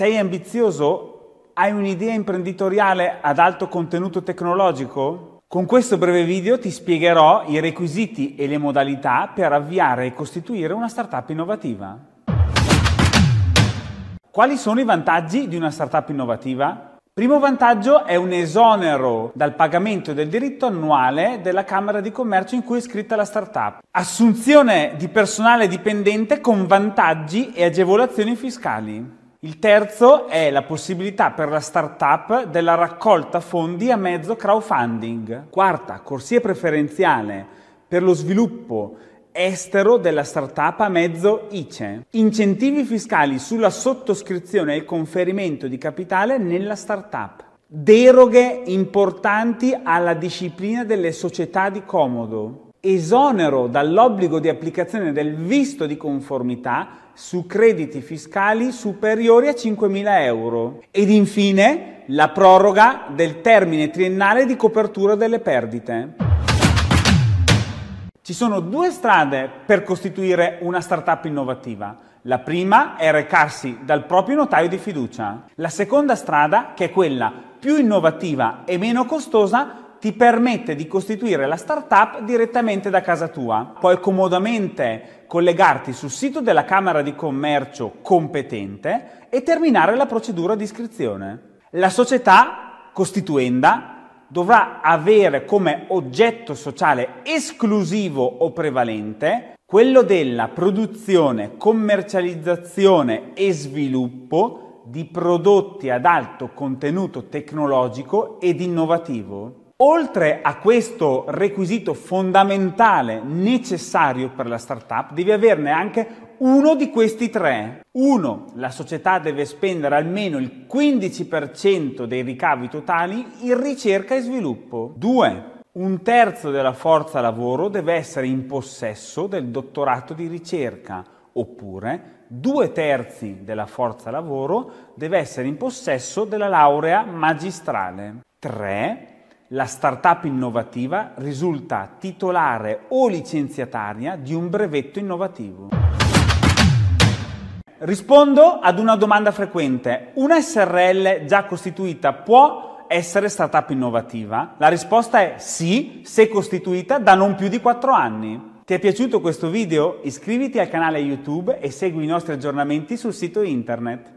Sei ambizioso? Hai un'idea imprenditoriale ad alto contenuto tecnologico? Con questo breve video ti spiegherò i requisiti e le modalità per avviare e costituire una startup innovativa. Quali sono i vantaggi di una startup innovativa? Primo vantaggio è un esonero dal pagamento del diritto annuale della Camera di Commercio in cui è iscritta la startup. Assunzione di personale dipendente con vantaggi e agevolazioni fiscali. Il terzo è la possibilità per la startup della raccolta fondi a mezzo crowdfunding. Quarta, corsia preferenziale per lo sviluppo estero della startup a mezzo ICE. Incentivi fiscali sulla sottoscrizione e conferimento di capitale nella startup. Deroghe importanti alla disciplina delle società di comodo esonero dall'obbligo di applicazione del visto di conformità su crediti fiscali superiori a 5.000 euro. Ed infine la proroga del termine triennale di copertura delle perdite. Ci sono due strade per costituire una startup innovativa. La prima è recarsi dal proprio notaio di fiducia. La seconda strada, che è quella più innovativa e meno costosa, ti permette di costituire la startup direttamente da casa tua. Puoi comodamente collegarti sul sito della Camera di Commercio competente e terminare la procedura di iscrizione. La società costituenda dovrà avere come oggetto sociale esclusivo o prevalente quello della produzione, commercializzazione e sviluppo di prodotti ad alto contenuto tecnologico ed innovativo. Oltre a questo requisito fondamentale necessario per la startup, devi averne anche uno di questi tre. 1. La società deve spendere almeno il 15% dei ricavi totali in ricerca e sviluppo. 2. Un terzo della forza lavoro deve essere in possesso del dottorato di ricerca, oppure due terzi della forza lavoro deve essere in possesso della laurea magistrale. 3 la startup innovativa risulta titolare o licenziataria di un brevetto innovativo. Rispondo ad una domanda frequente. Una SRL già costituita può essere startup innovativa? La risposta è sì, se costituita da non più di 4 anni. Ti è piaciuto questo video? Iscriviti al canale YouTube e segui i nostri aggiornamenti sul sito internet.